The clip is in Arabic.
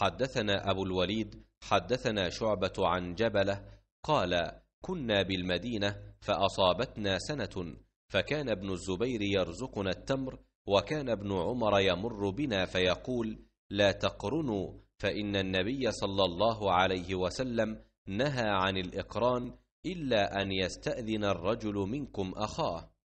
حدثنا أبو الوليد حدثنا شعبة عن جبلة قال كنا بالمدينة فأصابتنا سنة فكان ابن الزبير يرزقنا التمر وكان ابن عمر يمر بنا فيقول لا تقرنوا فإن النبي صلى الله عليه وسلم نهى عن الإقران إلا أن يستأذن الرجل منكم أخاه